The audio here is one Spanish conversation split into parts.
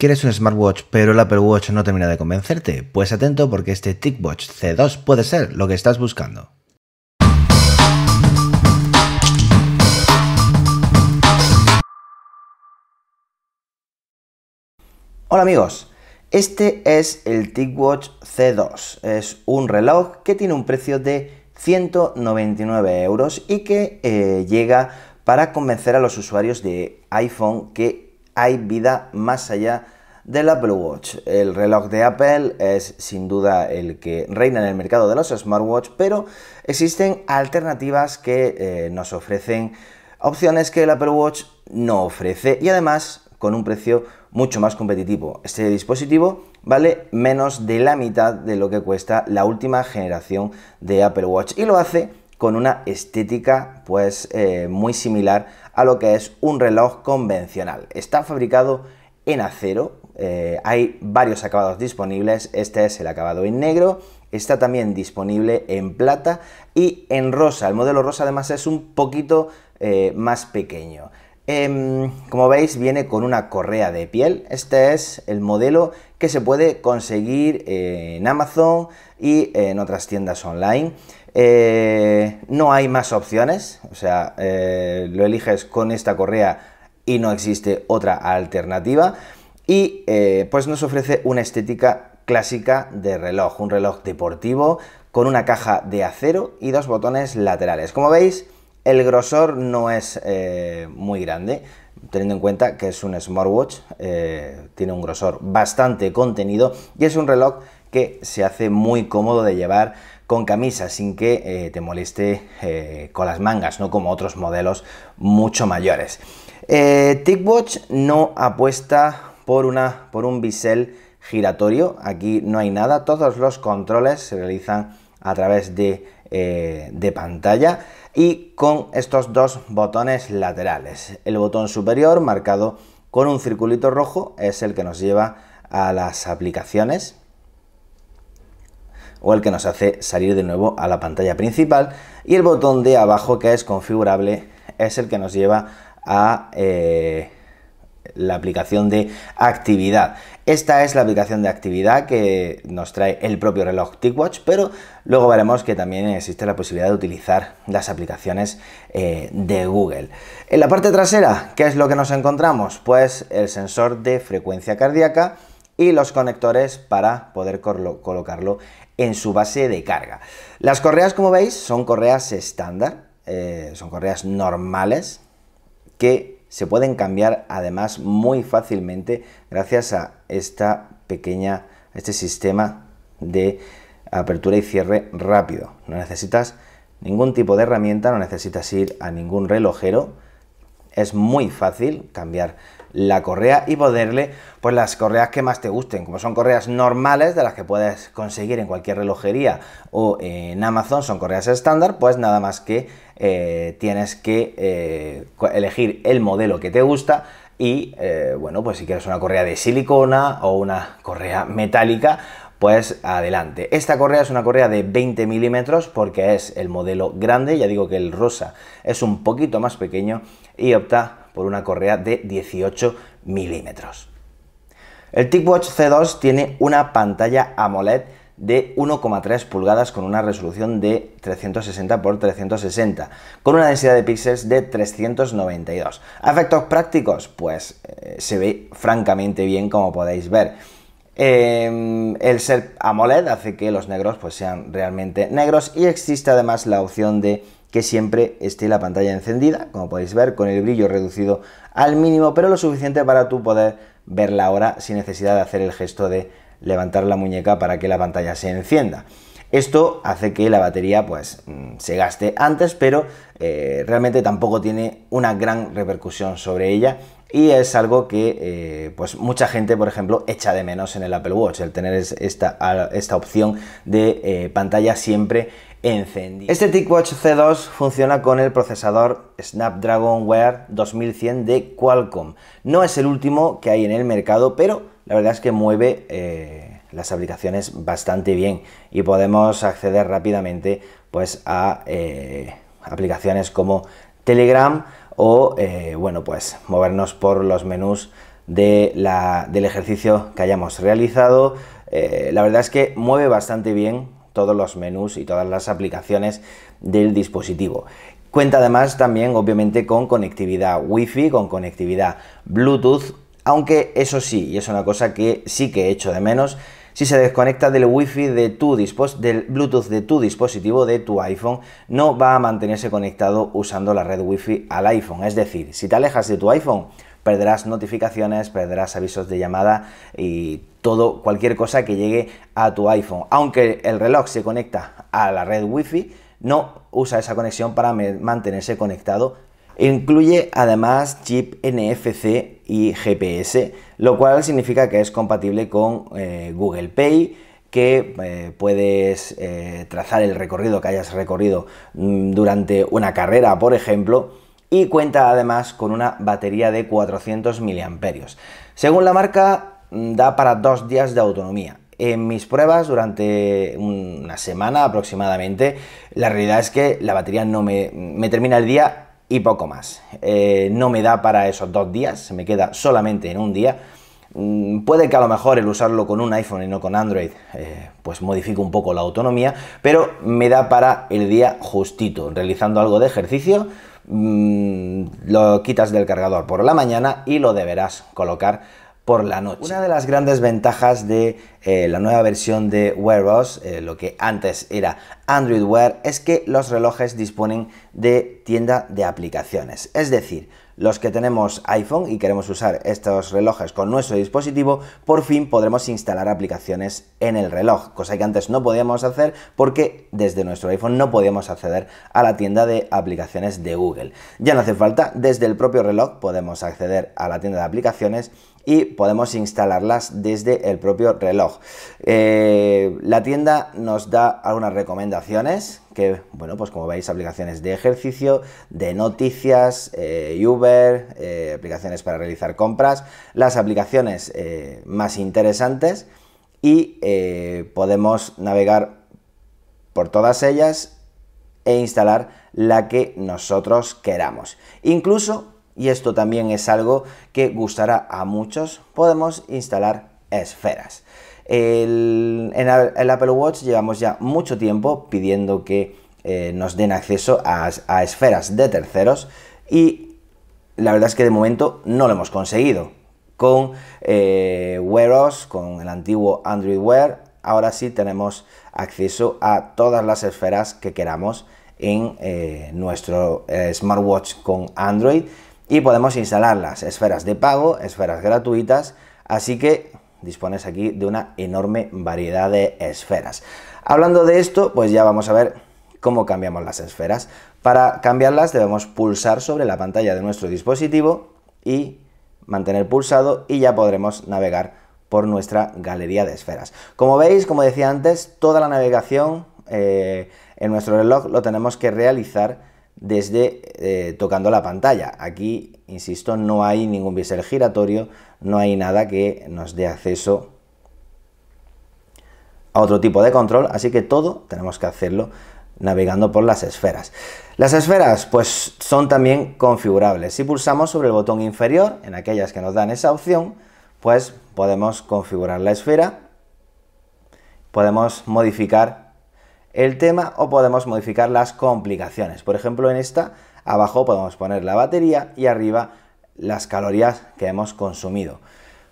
¿Quieres un smartwatch pero el Apple Watch no termina de convencerte? Pues atento porque este TicWatch C2 puede ser lo que estás buscando. Hola amigos, este es el TicWatch C2. Es un reloj que tiene un precio de 199 euros y que eh, llega para convencer a los usuarios de iPhone que hay vida más allá del Apple Watch. El reloj de Apple es sin duda el que reina en el mercado de los smartwatch, pero existen alternativas que eh, nos ofrecen opciones que el Apple Watch no ofrece y además con un precio mucho más competitivo. Este dispositivo vale menos de la mitad de lo que cuesta la última generación de Apple Watch y lo hace con una estética pues eh, muy similar a lo que es un reloj convencional. Está fabricado en acero, eh, hay varios acabados disponibles, este es el acabado en negro, está también disponible en plata y en rosa, el modelo rosa además es un poquito eh, más pequeño. Em, como veis viene con una correa de piel, este es el modelo que se puede conseguir en Amazon y en otras tiendas online. Eh, no hay más opciones, o sea, eh, lo eliges con esta correa y no existe otra alternativa. Y eh, pues nos ofrece una estética clásica de reloj, un reloj deportivo con una caja de acero y dos botones laterales. Como veis, el grosor no es muy grande, teniendo en cuenta que es un smartwatch, tiene un grosor bastante contenido y es un reloj que se hace muy cómodo de llevar con camisa sin que eh, te moleste eh, con las mangas, no como otros modelos mucho mayores. Eh, TicWatch no apuesta por, una, por un bisel giratorio, aquí no hay nada, todos los controles se realizan a través eh, de pantalla y con estos dos botones laterales. El botón superior marcado con un circulito rojo es el que nos lleva a las aplicaciones o el que nos hace salir de nuevo a la pantalla principal y el botón de abajo que es configurable es el que nos lleva a eh, la aplicación de actividad. Esta es la aplicación de actividad que nos trae el propio reloj TicWatch, pero luego veremos que también existe la posibilidad de utilizar las aplicaciones eh, de Google. En la parte trasera, ¿qué es lo que nos encontramos? Pues el sensor de frecuencia cardíaca, y los conectores para poder colocarlo en su base de carga. Las correas, como veis, son correas estándar, eh, son correas normales que se pueden cambiar además muy fácilmente gracias a esta pequeña, este sistema de apertura y cierre rápido. No necesitas ningún tipo de herramienta, no necesitas ir a ningún relojero, es muy fácil cambiar la correa y ponerle pues las correas que más te gusten como son correas normales de las que puedes conseguir en cualquier relojería o en Amazon son correas estándar pues nada más que eh, tienes que eh, elegir el modelo que te gusta y eh, bueno pues si quieres una correa de silicona o una correa metálica pues adelante. Esta correa es una correa de 20 milímetros porque es el modelo grande, ya digo que el rosa es un poquito más pequeño y opta por una correa de 18 milímetros. El TicWatch C2 tiene una pantalla AMOLED de 1,3 pulgadas con una resolución de 360 x 360, con una densidad de píxeles de 392. ¿A efectos prácticos? Pues eh, se ve francamente bien como podéis ver Em, el ser AMOLED hace que los negros pues, sean realmente negros y existe además la opción de que siempre esté la pantalla encendida, como podéis ver, con el brillo reducido al mínimo, pero lo suficiente para tú poder verla ahora sin necesidad de hacer el gesto de levantar la muñeca para que la pantalla se encienda. Esto hace que la batería pues mm, se gaste antes, pero eh, realmente tampoco tiene una gran repercusión sobre ella y es algo que eh, pues mucha gente, por ejemplo, echa de menos en el Apple Watch, el tener esta, opción de eh, pantalla siempre encendida. Este TicWatch C2 funciona con el procesador Snapdragon Wear 2100 de Qualcomm. No es el último que hay en el mercado, pero la verdad es que mueve... Eh, las aplicaciones bastante bien y podemos acceder rápidamente pues a aplicaciones como Telegram, o eh, bueno, pues movernos por los menús del ejercicio que hayamos realizado. Eh, la verdad es que mueve bastante bien todos los menús y todas las aplicaciones del dispositivo. Cuenta además también obviamente con conectividad Wi-Fi, con conectividad Bluetooth, aunque eso sí, y es una cosa que sí que he hecho de menos, si se desconecta del Wi-Fi de tu del Bluetooth de tu dispositivo de tu iPhone, no va a mantenerse conectado usando la red Wi-Fi al iPhone. Es decir, si te alejas de tu iPhone, perderás notificaciones, perderás avisos de llamada y todo, cualquier cosa que llegue a tu iPhone. Aunque el reloj se conecta a la red Wi-Fi, no usa esa conexión para mantenerse conectado. Incluye además chip NFC y GPS, lo cual significa que es compatible con eh, Google Pay, que eh, puedes eh, trazar el recorrido que hayas recorrido mm, durante una carrera, por ejemplo, y cuenta además con una batería de 400 miliamperios Según la marca, mm, da para dos días de autonomía. En mis pruebas durante una semana aproximadamente, la realidad es que la batería no me, me termina el día y poco más. Eh, no me da para esos dos días, se me queda solamente en un día. Mm, puede que a lo mejor el usarlo con un iPhone y no con Android, eh, pues modifique un poco la autonomía, pero me da para el día justito, realizando algo de ejercicio, mm, lo quitas del cargador por la mañana y lo deberás colocar por la noche. Una de las grandes ventajas de eh, la nueva versión de Wear eh, lo que antes era Android Wear, es que los relojes disponen de tienda de aplicaciones. Es decir, los que tenemos iPhone y queremos usar estos relojes con nuestro dispositivo, por fin podremos instalar aplicaciones en el reloj, cosa que antes no podíamos hacer porque desde nuestro iPhone no podíamos acceder a la tienda de aplicaciones de Google. Ya no hace falta, desde el propio reloj podemos acceder a la tienda de aplicaciones y podemos instalarlas desde el propio reloj. Eh, la tienda nos da algunas recomendaciones que, bueno, pues como veis, aplicaciones de ejercicio, de noticias, eh, Uber, eh, aplicaciones para realizar compras, las aplicaciones más interesantes y podemos navegar por todas ellas e instalar la que nosotros queramos. Incluso y esto también es algo que gustará a muchos, podemos instalar esferas. El, en el Apple Watch llevamos ya mucho tiempo pidiendo que eh, nos den acceso a, esferas de terceros y la verdad es que de momento no lo hemos conseguido. Con eh, Wear OS, con el antiguo Android Wear, ahora sí tenemos acceso a todas las esferas que queramos en eh, nuestro eh, smartwatch con Android y podemos instalar las esferas de pago, esferas gratuitas, así que dispones aquí de una enorme variedad de esferas. Hablando de esto, pues ya vamos a ver cómo cambiamos las esferas. Para cambiarlas debemos pulsar sobre la pantalla de nuestro dispositivo y mantener pulsado y ya podremos navegar por nuestra galería de esferas. Como veis, como decía antes, toda la navegación eh, en nuestro reloj lo tenemos que realizar desde eh, tocando la pantalla. Aquí, insisto, no hay ningún bisel giratorio, no hay nada que nos dé acceso a otro tipo de control, así que todo tenemos que hacerlo navegando por las esferas. Las esferas pues son también configurables. Si pulsamos sobre el botón inferior, en aquellas que nos dan esa opción, pues podemos configurar la esfera, podemos modificar el tema o podemos modificar las complicaciones. Por ejemplo, en esta, abajo podemos poner la batería y arriba las calorías que hemos consumido.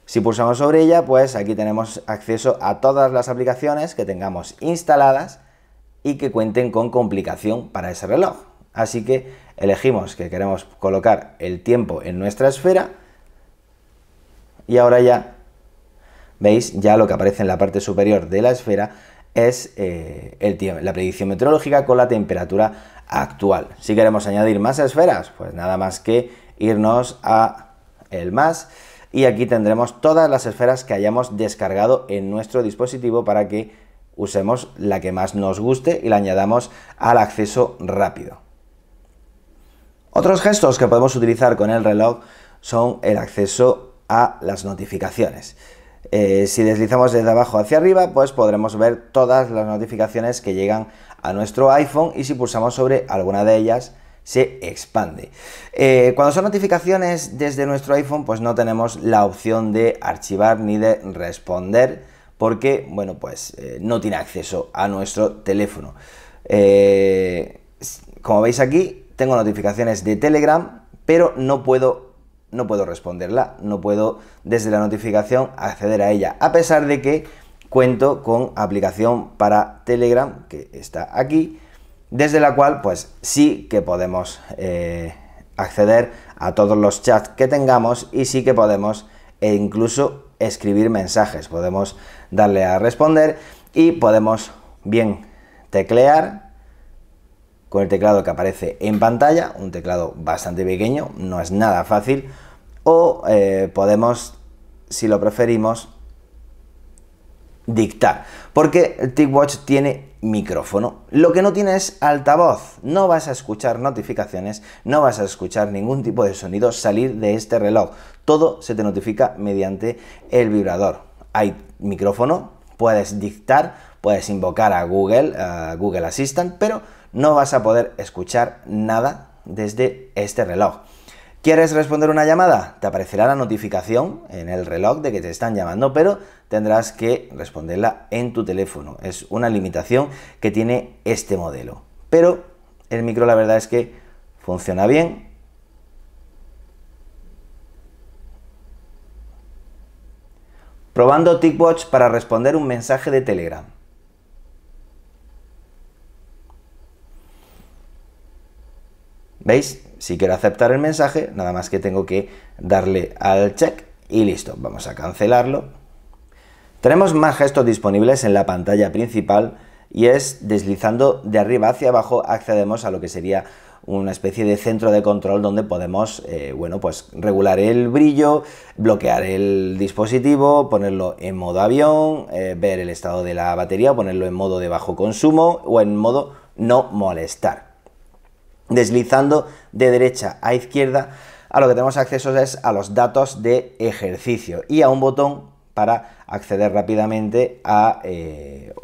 Si pulsamos sobre ella, pues aquí tenemos acceso a todas las aplicaciones que tengamos instaladas y que cuenten con complicación para ese reloj. Así que elegimos que queremos colocar el tiempo en nuestra esfera y ahora ya veis ya lo que aparece en la parte superior de la esfera es eh, la predicción meteorológica con la temperatura actual. Si queremos añadir más esferas, pues nada más que irnos a el más y aquí tendremos todas las esferas que hayamos descargado en nuestro dispositivo para que usemos la que más nos guste y la añadamos al acceso rápido. Otros gestos que podemos utilizar con el reloj son el acceso a las notificaciones. Eh, si deslizamos desde abajo hacia arriba, pues podremos ver todas las notificaciones que llegan a nuestro iPhone y si pulsamos sobre alguna de ellas, se expande. Eh, cuando son notificaciones desde nuestro iPhone, pues no tenemos la opción de archivar ni de responder porque, bueno, pues eh, no tiene acceso a nuestro teléfono. como veis aquí, tengo notificaciones de Telegram, pero no puedo no puedo responderla, no puedo desde la notificación acceder a ella, a pesar de que cuento con aplicación para Telegram, que está aquí, desde la cual pues sí que podemos eh, acceder a todos los chats que tengamos y sí que podemos e incluso escribir mensajes, podemos darle a responder y podemos bien teclear con el teclado que aparece en pantalla, un teclado bastante pequeño, no es nada fácil, o eh, podemos, si lo preferimos, dictar, porque el TicWatch tiene micrófono. Lo que no tiene es altavoz, no vas a escuchar notificaciones, no vas a escuchar ningún tipo de sonido salir de este reloj, todo se te notifica mediante el vibrador. Hay micrófono, puedes dictar, puedes invocar a Google, a Google Assistant, pero no vas a poder escuchar nada desde este reloj. ¿Quieres responder una llamada? Te aparecerá la notificación en el reloj de que te están llamando, pero tendrás que responderla en tu teléfono. Es una limitación que tiene este modelo. Pero el micro la verdad es que funciona bien. Probando TicWatch para responder un mensaje de Telegram. ¿Veis? Si quiero aceptar el mensaje, nada más que tengo que darle al check y listo. Vamos a cancelarlo. Tenemos más gestos disponibles en la pantalla principal y es deslizando de arriba hacia abajo accedemos a lo que sería una especie de centro de control donde podemos eh, bueno pues regular el brillo bloquear el dispositivo ponerlo en modo avión eh, ver el estado de la batería ponerlo en modo de bajo consumo o en modo no molestar deslizando de derecha a izquierda, a lo que tenemos acceso es a los datos de ejercicio y a un botón para acceder rápidamente a, eh,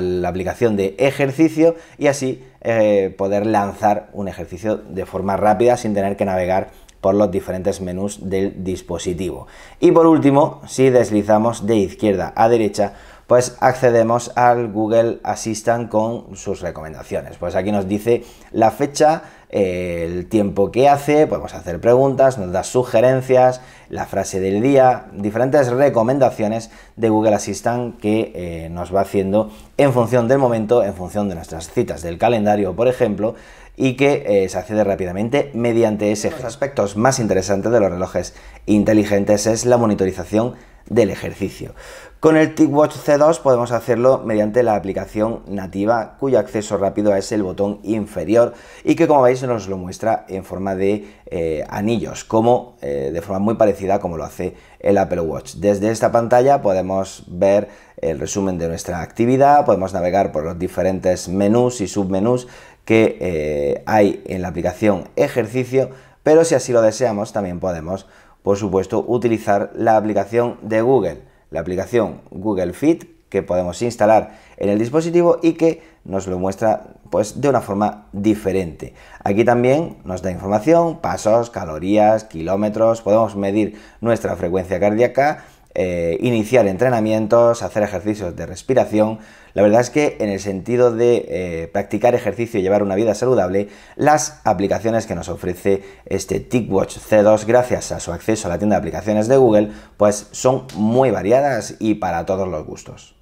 la aplicación de ejercicio y así eh, poder lanzar un ejercicio de forma rápida sin tener que navegar por los diferentes menús del dispositivo. Y por último, si deslizamos de izquierda a derecha, pues accedemos al Google Assistant con sus recomendaciones. Pues aquí nos dice la fecha, el tiempo que hace, podemos hacer preguntas, nos da sugerencias, la frase del día, diferentes recomendaciones de Google Assistant que eh, nos va haciendo en función del momento, en función de nuestras citas del calendario, por ejemplo, y que eh, se accede rápidamente mediante ese. Los aspectos más interesantes de los relojes inteligentes es la monitorización del ejercicio. Con el TicWatch C2 podemos hacerlo mediante la aplicación nativa cuyo acceso rápido es el botón inferior y que como veis nos lo muestra en forma de eh, anillos, como eh, de forma muy parecida como lo hace el Apple Watch. Desde esta pantalla podemos ver el resumen de nuestra actividad, podemos navegar por los diferentes menús y submenús que eh, hay en la aplicación ejercicio, pero si así lo deseamos también podemos por supuesto, utilizar la aplicación de Google, la aplicación Google Fit que podemos instalar en el dispositivo y que nos lo muestra pues de una forma diferente. Aquí también nos da información, pasos, calorías, kilómetros, podemos medir nuestra frecuencia cardíaca, eh, iniciar entrenamientos, hacer ejercicios de respiración, la verdad es que en el sentido de eh, practicar ejercicio y llevar una vida saludable, las aplicaciones que nos ofrece este TickWatch C2 gracias a su acceso a la tienda de aplicaciones de Google, pues son muy variadas y para todos los gustos.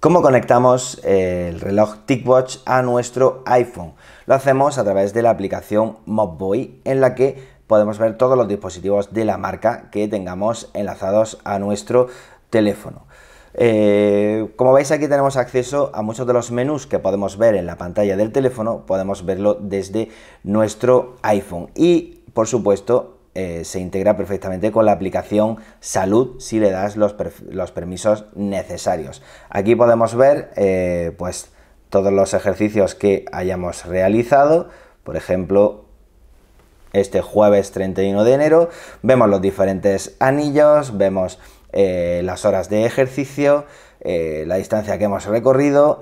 ¿Cómo conectamos eh, el reloj TickWatch a nuestro iPhone? Lo hacemos a través de la aplicación Mobboy en la que podemos ver todos los dispositivos de la marca que tengamos enlazados a nuestro teléfono. Eh, como veis aquí tenemos acceso a muchos de los menús que podemos ver en la pantalla del teléfono, podemos verlo desde nuestro iPhone y por supuesto eh, se integra perfectamente con la aplicación salud si le das los, permisos necesarios. Aquí podemos ver eh, pues todos los ejercicios que hayamos realizado, por ejemplo este jueves 31 de enero, vemos los diferentes anillos, vemos eh, las horas de ejercicio, eh, la distancia que hemos recorrido,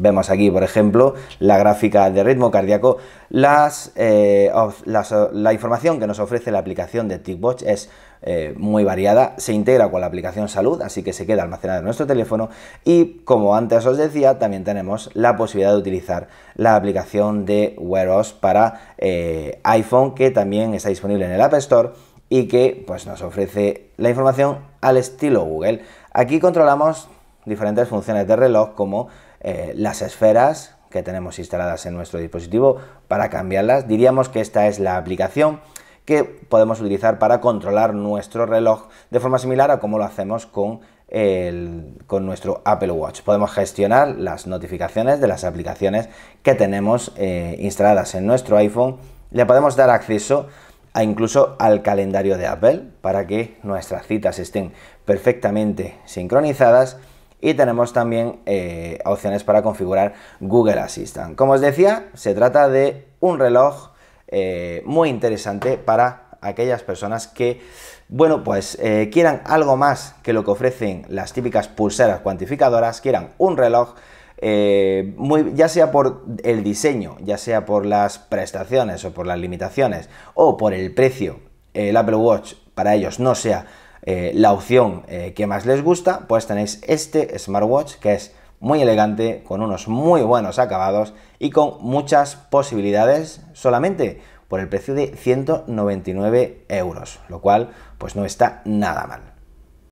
Vemos aquí, por ejemplo, la gráfica de ritmo cardíaco. Las, eh, eh, la información que nos ofrece la aplicación de TicWatch es eh, muy variada, se integra con la aplicación salud, así que se queda almacenada en nuestro teléfono y como antes os decía, también tenemos la posibilidad de utilizar la aplicación de WearOS para iPhone que también está disponible en el App Store y que pues, nos ofrece la información al estilo Google. Aquí controlamos diferentes funciones de reloj como eh, las esferas que tenemos instaladas en nuestro dispositivo para cambiarlas. Diríamos que esta es la aplicación que podemos utilizar para controlar nuestro reloj de forma similar a como lo hacemos con, nuestro Apple Watch. Podemos gestionar las notificaciones de las aplicaciones que tenemos eh, instaladas en nuestro iPhone. Le podemos dar acceso a incluso al calendario de Apple para que nuestras citas estén perfectamente sincronizadas y tenemos también eh, opciones para configurar Google Assistant. Como os decía, se trata de un reloj eh, muy interesante para aquellas personas que, bueno, pues eh, quieran algo más que lo que ofrecen las típicas pulseras cuantificadoras, quieran un reloj. muy, ya sea por el diseño, ya sea por las prestaciones o por las limitaciones o por el precio, el Apple Watch para ellos no sea eh, la opción eh, que más les gusta, pues tenéis este smartwatch que es muy elegante, con unos muy buenos acabados y con muchas posibilidades solamente por el precio de 199 euros, lo cual pues no está nada mal.